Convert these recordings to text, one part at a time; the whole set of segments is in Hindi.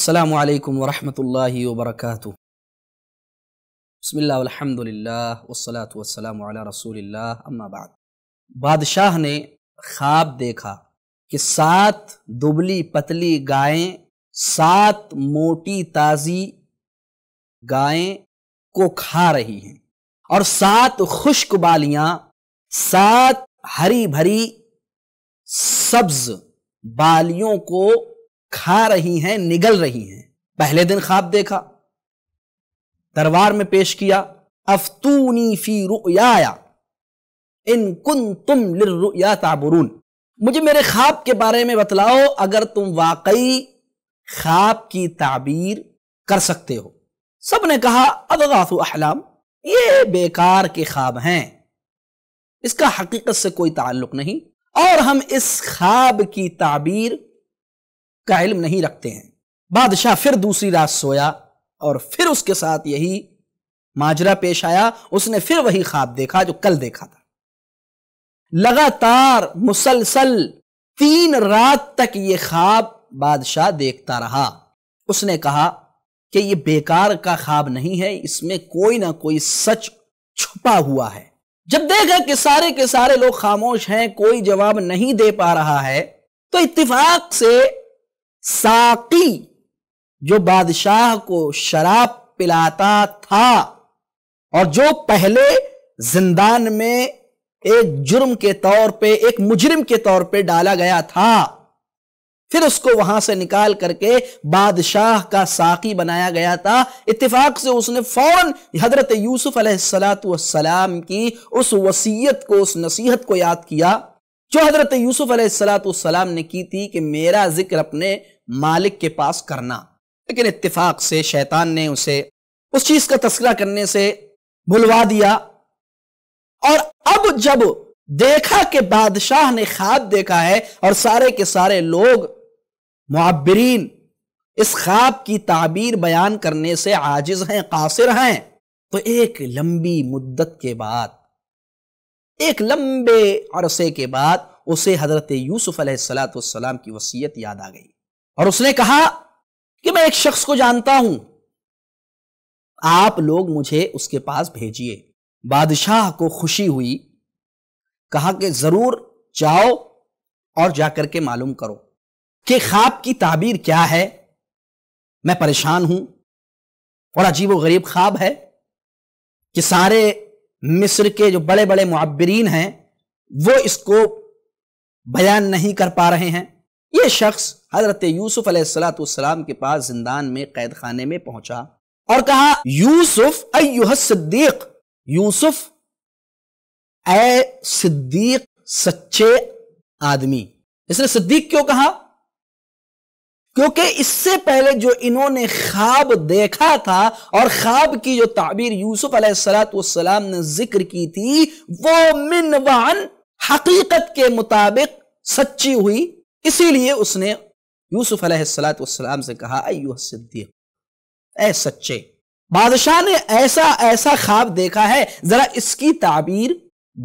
السلام عليكم ورحمة الله وبركاته بسم الله والحمد لله والصلاة والسلام على रसूल अम्मा बाद बादशाह ने ख्वाब देखा कि सात दुबली पतली गायें सात मोटी ताज़ी गायें को खा रही हैं और सात खुश्क बालियां सात हरी भरी सब्ज बालियों को खा रही हैं निगल रही हैं पहले दिन ख्वाब देखा दरबार में पेश किया अफतूनी फी रुयाया इन कुन तुम लिर्रुया ताबरून मुझे मेरे ख्वाब के बारे में बतलाओ अगर तुम वाकई ख्वाब की ताबीर कर सकते हो सब ने कहा अदगासु अहलाम ये बेकार के ख्वाब हैं इसका हकीकत से कोई ताल्लुक नहीं और हम इस ख्वाब की ताबीर का इल्म नहीं रखते हैं बादशाह फिर दूसरी रात सोया और फिर उसके साथ यही माजरा पेश आया उसने फिर वही ख्वाब देखा जो कल देखा था लगातार मुसलसल तीन रात तक ये ख्वाब बादशाह देखता रहा उसने कहा कि ये बेकार का ख्वाब नहीं है इसमें कोई ना कोई सच छुपा हुआ है जब देखा कि सारे के सारे लोग खामोश हैं कोई जवाब नहीं दे पा रहा है तो इतफाक से साकी जो बादशाह को शराब पिलाता था और जो पहले जिंदान में एक जुर्म के तौर पे एक मुजरिम के तौर पे डाला गया था फिर उसको वहां से निकाल करके बादशाह का साकी बनाया गया था इत्तेफाक से उसने फौरन हजरत यूसुफ सलाम की उस वसीयत को उस नसीहत को याद किया जो हजरत यूसुफ सलाम ने की थी कि मेरा जिक्र अपने मालिक के पास करना लेकिन इतफाक से शैतान ने उसे उस चीज का तस्करा करने से भुलवा दिया और अब जब देखा कि बादशाह ने ख्वाब देखा है और सारे के सारे लोग मुआबरीन इस ख्वाब की ताबीर बयान करने से आजिज हैं कासिर हैं तो एक लंबी मुद्दत के बाद एक लंबे अरसे के बाद उसे हजरत यूसुफ सलाम की वसीयत याद आ गई और उसने कहा कि मैं एक शख्स को जानता हूं आप लोग मुझे उसके पास भेजिए बादशाह को खुशी हुई कहा कि जरूर जाओ और जाकर के मालूम करो कि ख्वाब की ताबीर क्या है मैं परेशान हूं और अजीब व गरीब ख्वाब है कि सारे मिस्र के जो बड़े बड़े मुआबरीन हैं वो इसको बयान नहीं कर पा रहे हैं ये शख्स हजरत यूसुफ अलैहिस्सलाम के पास जिंदान में कैद खाने में पहुंचा और कहा यूसुफ सिद्दीक यूसुफ ए सिद्दीक सच्चे आदमी इसने सिद्दीक क्यों कहा क्योंकि इससे पहले जो इन्होंने ख्वाब देखा था और ख्वाब की जो ताबीर यूसुफ अलैहिस्सलाम ने जिक्र की थी वो मिनवान हकीकत के मुताबिक सच्ची हुई इसीलिए उसने यूसुफ अलैहिस्सलाम से कहा सिद्दीक ए सच्चे बादशाह ने ऐसा ऐसा ख्वाब देखा है जरा इसकी ताबीर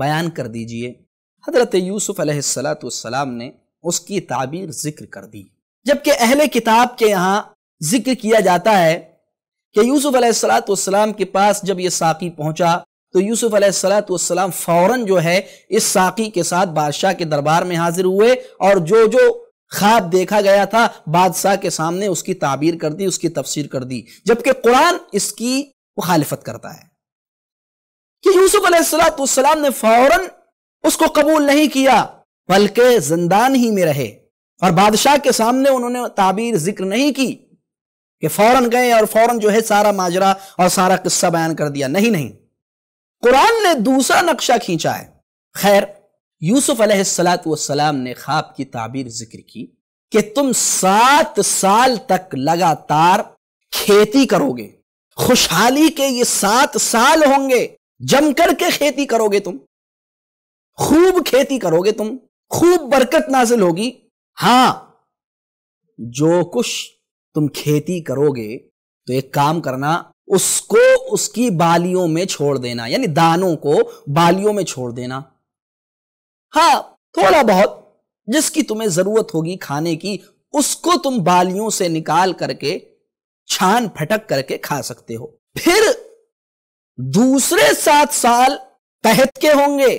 बयान कर दीजिए हजरत यूसुफ अलैहिस्सलाम ने उसकी ताबीर जिक्र कर दी जबकि अहले किताब के यहाँ जिक्र किया जाता है कि यूसुफ अलैहिस्सलाम के पास जब ये साकी पहुंचा तो यूसुफ अलैहिस्सलाम फौरन जो है इस साकी के साथ बादशाह के दरबार में हाजिर हुए और जो जो ख्वाब देखा गया था बादशाह के सामने उसकी ताबीर कर दी उसकी तफसीर कर दी जबकि कुरान इसकी मुखालफत करता है कि यूसुफ अलैहिस्सलाम ने फौरन उसको कबूल नहीं किया बल्कि जिंदान ही में रहे और बादशाह के सामने उन्होंने ताबीर जिक्र नहीं की कि फौरन गए और फौरन जो है सारा माजरा और सारा किस्सा बयान कर दिया नहीं नहीं कुरान ने दूसरा नक्शा खींचा है खैर यूसुफ अलैहिस्सलाम ने ख्वाब की ताबीर जिक्र की कि तुम सात साल तक लगातार खेती करोगे खुशहाली के ये सात साल होंगे जमकर के खेती करोगे तुम खूब खेती करोगे तुम खूब बरकत नाजिल होगी हाँ जो कुछ तुम खेती करोगे तो एक काम करना उसको उसकी बालियों में छोड़ देना यानी दानों को बालियों में छोड़ देना हाँ थोड़ा बहुत जिसकी तुम्हें जरूरत होगी खाने की उसको तुम बालियों से निकाल करके छान फटक करके खा सकते हो फिर दूसरे सात साल कहत के होंगे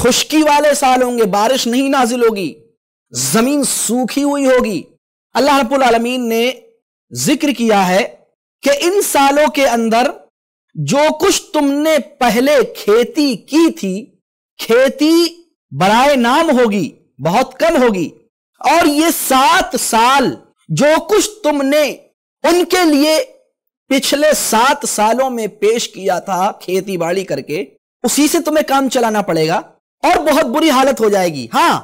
खुशकी वाले साल होंगे बारिश नहीं नाजिल होगी जमीन सूखी हुई होगी अल्लाह रब्बुल आलमीन ने जिक्र किया है कि इन सालों के अंदर जो कुछ तुमने पहले खेती की थी खेती बराए नाम होगी बहुत कम होगी और ये सात साल जो कुछ तुमने उनके लिए पिछले सात सालों में पेश किया था खेती बाड़ी करके उसी से तुम्हें काम चलाना पड़ेगा और बहुत बुरी हालत हो जाएगी हां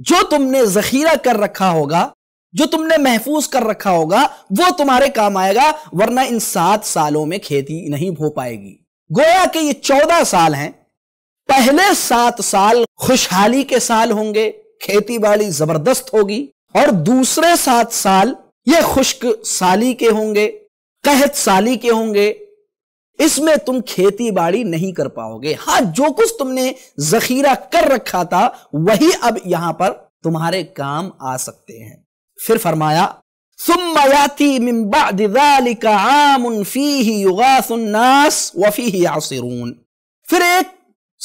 जो तुमने जखीरा कर रखा होगा जो तुमने महफूज कर रखा होगा वो तुम्हारे काम आएगा वरना इन सात सालों में खेती नहीं हो पाएगी गोया के ये चौदह साल हैं पहले सात साल खुशहाली के साल होंगे खेती बाड़ी जबरदस्त होगी और दूसरे सात साल ये खुश्क साली के होंगे कहत साली के होंगे इसमें तुम खेती बाड़ी नहीं कर पाओगे हाँ जो कुछ तुमने जखीरा कर रखा था वही अब यहां पर तुम्हारे काम आ सकते हैं फिर फरमाया वफी फिर एक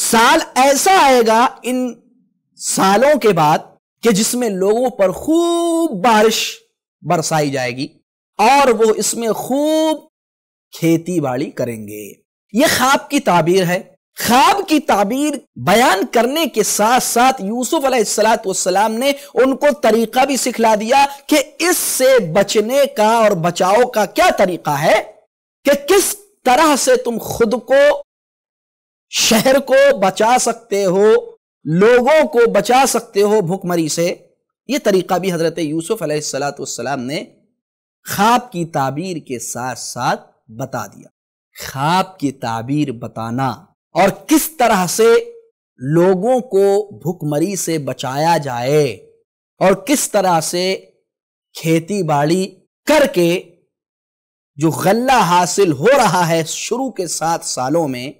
साल ऐसा आएगा इन सालों के बाद कि जिसमें लोगों पर खूब बारिश बरसाई जाएगी और वो इसमें खूब खेती बाड़ी करेंगे ये ख्वाब की ताबीर है ख्वाब की ताबीर बयान करने के साथ साथ यूसुफ अलैहिस्सलाम ने उनको तरीका भी सिखला दिया कि इससे बचने का और बचाव का क्या तरीका है कि किस तरह से तुम खुद को शहर को बचा सकते हो लोगों को बचा सकते हो भुखमरी से यह तरीका भी हजरत यूसुफ अलैहिस्सलाम ने ख्वाब की ताबीर के साथ साथ बता दिया ख्वाब की ताबीर बताना और किस तरह से लोगों को भुखमरी से बचाया जाए और किस तरह से खेती बाड़ी करके जो गल्ला हासिल हो रहा है शुरू के सात सालों में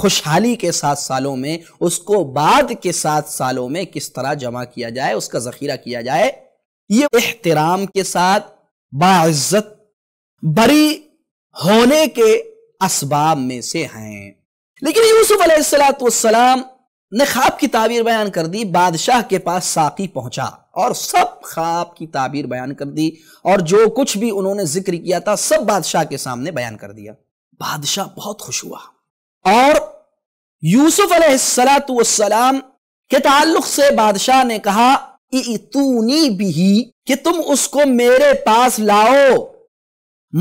खुशहाली के सात सालों में उसको बाद के सात सालों में किस तरह जमा किया जाए उसका जखीरा किया जाए ये एहतराम के साथ बाज़्ज़त बड़ी होने के असबाब में से हैं लेकिन यूसुफ सलाम ने ख्वाब की ताबीर बयान कर दी बादशाह के पास साकी पहुंचा और सब ख्वाब की ताबीर बयान कर दी और जो कुछ भी उन्होंने जिक्र किया था सब बादशाह के सामने बयान कर दिया बादशाह बहुत खुश हुआ और यूसुफ सलाम के ताल्लुक से बादशाह ने कहा इतूनी भी कि तुम उसको मेरे पास लाओ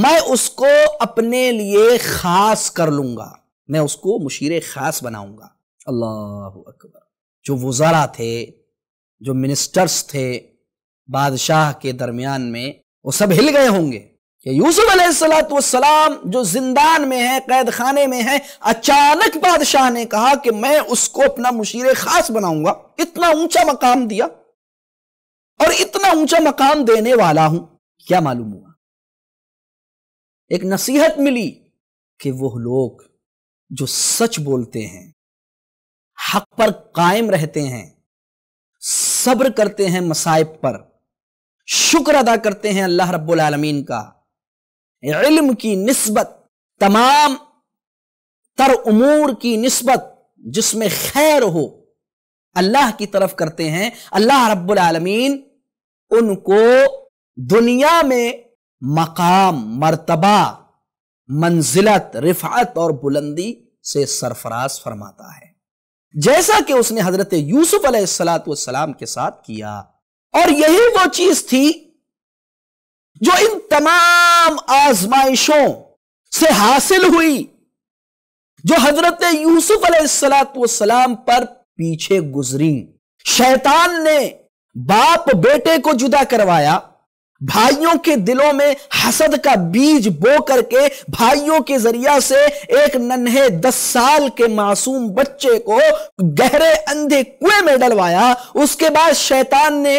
मैं उसको अपने लिए खास कर लूंगा मैं उसको मुशीर खास बनाऊंगा अल्लाह अकबर जो वजारा थे जो मिनिस्टर्स थे बादशाह के दरमियान में वो सब हिल गए होंगे कि यूसुफ सलाम जो जिंदान में है कैद खाने में है अचानक बादशाह ने कहा कि मैं उसको अपना मुशीर खास बनाऊंगा इतना ऊंचा मकाम दिया और इतना ऊंचा मकाम देने वाला हूं क्या मालूम हुआ एक नसीहत मिली कि वो लोग जो सच बोलते हैं हक पर कायम रहते हैं सब्र करते हैं मसाइब पर शुक्र अदा करते हैं अल्लाह रब्बुल आलमीन का इल्म की नस्बत तमाम तर उमूर की नस्बत जिसमें खैर हो अल्लाह की तरफ करते हैं अल्लाह रब्बुल आलमीन उनको दुनिया में मकाम मर्तबा मंजिलत रिफात और बुलंदी से सरफराज फरमाता है जैसा कि उसने हजरत यूसुफ सलाम के साथ किया और यही वो चीज थी जो इन तमाम आजमाइशों से हासिल हुई जो हजरत यूसुफ सलाम पर पीछे गुजरी शैतान ने बाप बेटे को जुदा करवाया भाइयों के दिलों में हसद का बीज बो करके भाइयों के जरिया से एक नन्हे दस साल के मासूम बच्चे को गहरे अंधे कुएं में डलवाया उसके बाद शैतान ने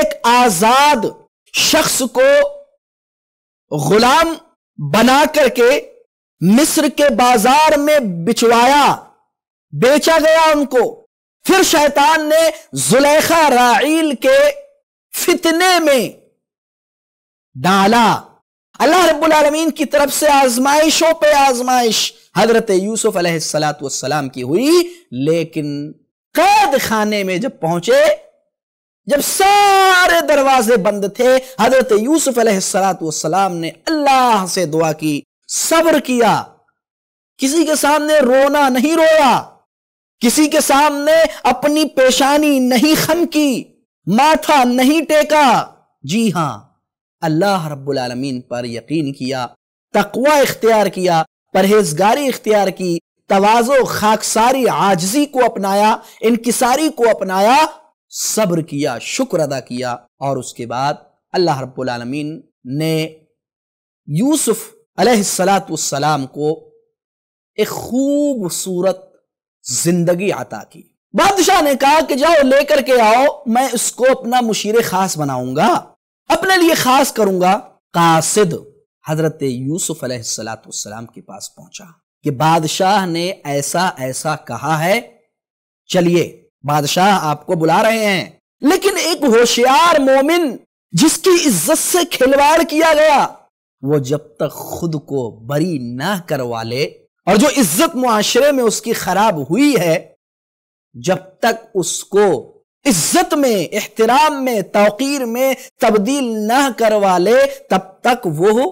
एक आजाद शख्स को गुलाम बना करके मिस्र के बाजार में बिचवाया बेचा गया उनको फिर शैतान ने जुलेखा राइल के फितने में डाला अल्लाह आलमीन की तरफ से आजमाइशों पे आजमाइश हजरत यूसुफ सलाम की हुई लेकिन कैद खाने में जब पहुंचे जब सारे दरवाजे बंद थे हजरत यूसुफ सलाम ने अल्लाह से दुआ की सब्र किया किसी के सामने रोना नहीं रोया किसी के सामने अपनी पेशानी नहीं खम की माथा नहीं टेका जी हां अल्लाह रबालमीन पर यकीन किया तकवा इख्तियार किया परहेजगारी इख्तियार की तोज़ो खाकसारी आजजी को अपनाया इनकसारी को अपनाया सब्र किया शुक्र अदा किया और उसके बाद अल्लाह रबालमीन ने यूसुफ अलैहिस्सलाम को एक खूबसूरत जिंदगी अता की बादशाह ने कहा कि जाओ लेकर के आओ मैं इसको अपना मुशीर खास बनाऊंगा अपने लिए खास करूंगा कासिद हजरत यूसुफ सलाम के पास पहुंचा कि बादशाह ने ऐसा ऐसा कहा है चलिए बादशाह आपको बुला रहे हैं लेकिन एक होशियार मोमिन जिसकी इज्जत से खिलवाड़ किया गया वो जब तक खुद को बरी ना करवा ले और जो इज्जत मुआशरे में उसकी खराब हुई है जब तक उसको इज्जत में एहतराम में तोकीर में तब्दील न करवा ले तब तक वह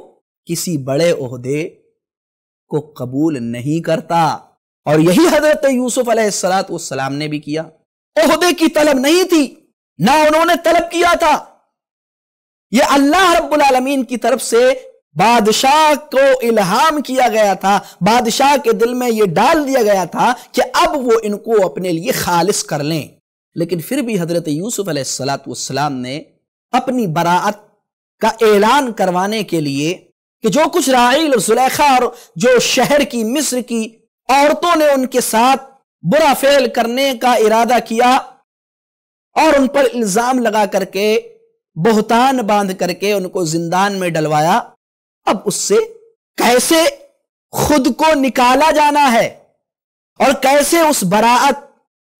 किसी बड़े अहदे को कबूल नहीं करता और यही हजरत यूसुफ सलाम ने भी किया अहदे की तलब नहीं थी ना उन्होंने तलब किया था यह अल्लाह रब्बुल आलमीन की तरफ से बादशाह को इल्हाम किया गया था बादशाह के दिल में यह डाल दिया गया था कि अब वो इनको अपने लिए खालिस कर लें लेकिन फिर भी हजरत यूसुफ सलाम ने अपनी बरात का ऐलान करवाने के लिए कि जो कुछ राइल और सुलेखा और जो शहर की मिस्र की औरतों ने उनके साथ बुरा फेल करने का इरादा किया और उन पर इल्जाम लगा करके बहुतान बांध करके उनको जिंदान में डलवाया अब उससे कैसे खुद को निकाला जाना है और कैसे उस बरात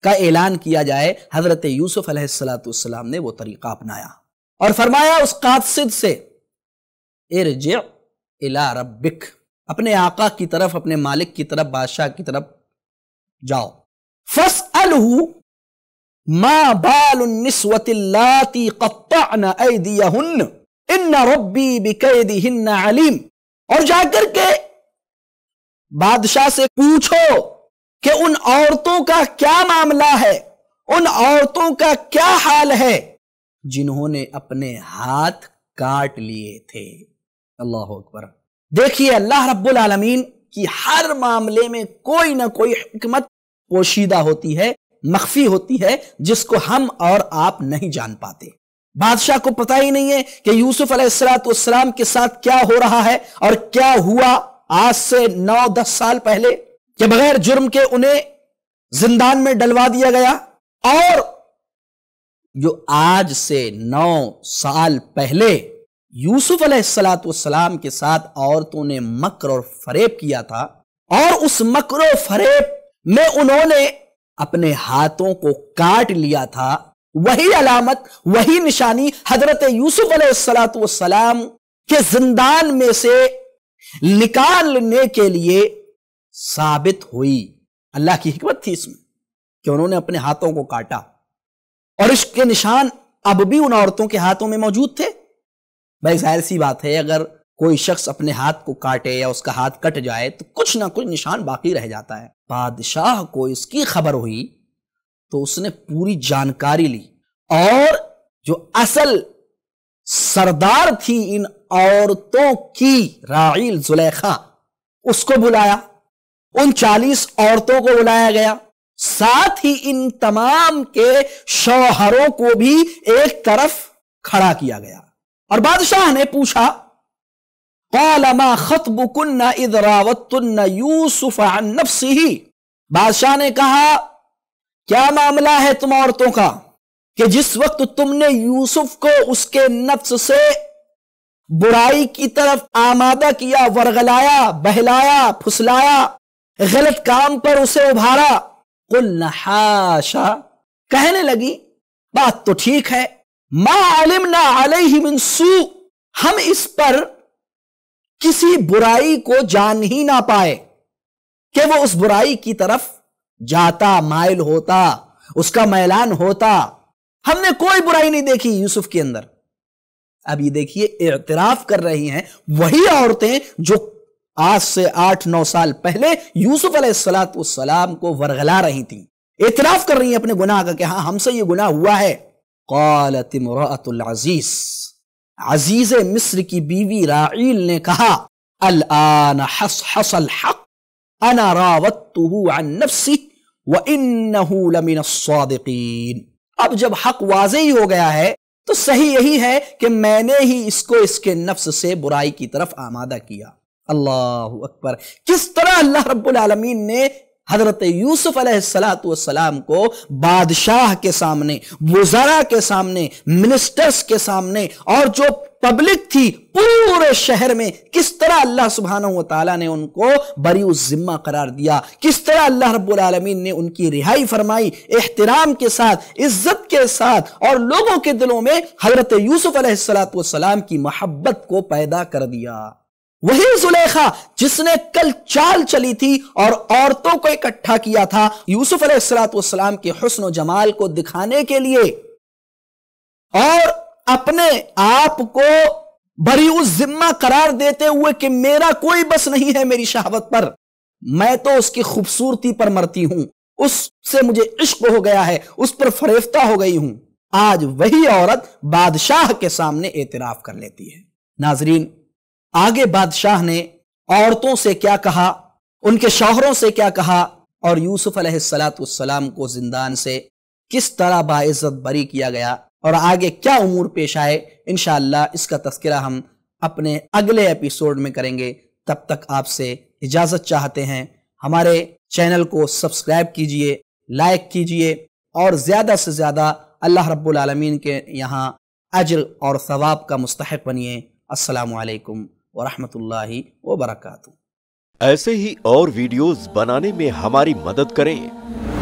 का ऐलान किया जाए हजरत यूसुफ अलैहिस्सलाम ने वो तरीका अपनाया और फरमाया उस कासिद से इला अपने आका की तरफ अपने मालिक की तरफ बादशाह की तरफ जाओ फस अलहू मा बालती रब्बी बिकैदिहिन्न अलीम और जाकर के बादशाह से पूछो कि उन औरतों का क्या मामला है उन औरतों का क्या हाल है जिन्होंने अपने हाथ काट लिए थे अल्लाह अकबर देखिए अल्लाह रब्बुल आलमीन की हर मामले में कोई ना कोई हमत पोशीदा होती है मख्फी होती है जिसको हम और आप नहीं जान पाते बादशाह को पता ही नहीं है कि यूसुफ अलैहिस्सलाम के साथ क्या हो रहा है और क्या हुआ आज से नौ दस साल पहले कि बगैर जुर्म के उन्हें जिंदान में डलवा दिया गया और जो आज से नौ साल पहले यूसुफ सलाम के साथ औरतों ने मकर और फरेब किया था और उस मकर और फरेब में उन्होंने अपने हाथों को काट लिया था वही अलामत वही निशानी हजरत यूसुफ सलाम के जिंदान में से निकालने के लिए साबित हुई अल्लाह की हिकमत थी इसमें कि उन्होंने अपने हाथों को काटा और इसके निशान अब भी उन औरतों के हाथों में मौजूद थे भाई जाहिर सी बात है अगर कोई शख्स अपने हाथ को काटे या उसका हाथ कट जाए तो कुछ ना कुछ निशान बाकी रह जाता है बादशाह को इसकी खबर हुई तो उसने पूरी जानकारी ली और जो असल सरदार थी इन औरतों की राइल जुलेखा उसको बुलाया उन चालीस औरतों को बुलाया गया साथ ही इन तमाम के शौहरों को भी एक तरफ खड़ा किया गया और बादशाह ने पूछा कौलमा खतबु कुन्ना तुन्ना यूसुफ नफसी ही बादशाह ने कहा क्या मामला है तुम औरतों का कि जिस वक्त तुमने यूसुफ को उसके नफ्स से बुराई की तरफ आमादा किया वरगलाया बहलाया फुसलाया गलत काम पर उसे उभारा कुल नहाशा कहने लगी बात तो ठीक है मा आलिम ना ही मिनसू हम इस पर किसी बुराई को जान ही ना पाए कि वो उस बुराई की तरफ जाता माइल होता उसका मैलान होता हमने कोई बुराई नहीं देखी यूसुफ के अंदर अब ये देखिए इतराफ कर रही हैं वही औरतें जो आज से आठ नौ साल पहले यूसुफ सलाम को वरगला रही थी इतराफ कर रही है अपने गुनाह का कि हाँ हमसे ये गुनाह हुआ है कौलतमरातुल अजीज अजीज मिस्र की बीवी राइल ने कहा अल आन हस हसल हक अना रावतुहु अन नफ्सी व इन्नहु अब जब हक वाजे ही हो गया है तो सही यही है कि मैंने ही इसको इसके नफ्स से बुराई की तरफ आमादा किया अल्लाह अकबर किस तरह अल्लाह रब्बुल ने हजरत यूसुफ अलैहिस्सलाम को बादशाह के सामने वजरा के सामने मिनिस्टर्स के सामने और जो पब्लिक थी पूरे शहर में किस तरह अल्लाह सुबहाना तला ने उनको बरी जिम्मा करार दिया किस तरह अल्लाह रबालमीन ने उनकी रिहाई फरमाई एहतराम के साथ इज्जत के साथ और लोगों के दिलों में हजरत यूसुफ अलैहिस्सलाम की मोहब्बत को पैदा कर दिया वही जुलेखा जिसने कल चाल चली थी और औरतों को इकट्ठा किया था यूसुफ अलैहिस्सलाम के हसन जमाल को दिखाने के लिए और अपने आप को बड़ी उस जिम्मा करार देते हुए कि मेरा कोई बस नहीं है मेरी शहावत पर मैं तो उसकी खूबसूरती पर मरती हूं उससे मुझे इश्क हो गया है उस पर फरेफ्ता हो गई हूं आज वही औरत बादशाह के सामने एतराफ कर लेती है नाजरीन आगे बादशाह ने औरतों से क्या कहा उनके शौहरों से क्या कहा और यूसुफ अलैहिस्सलाम को जिंदान से किस तरह बाइज्जत बरी किया गया और आगे क्या उमूर पेश आए इन इसका तस्करा हम अपने अगले एपिसोड में करेंगे तब तक आपसे इजाज़त चाहते हैं हमारे चैनल को सब्सक्राइब कीजिए लाइक कीजिए और ज़्यादा से ज़्यादा अल्लाह रब्बुल रबालमीन के यहाँ अजर और सवाब का मुस्तक बनिए असलकम वरहमतुल्लाहि वबरकातु ऐसे ही और वीडियोस बनाने में हमारी मदद करें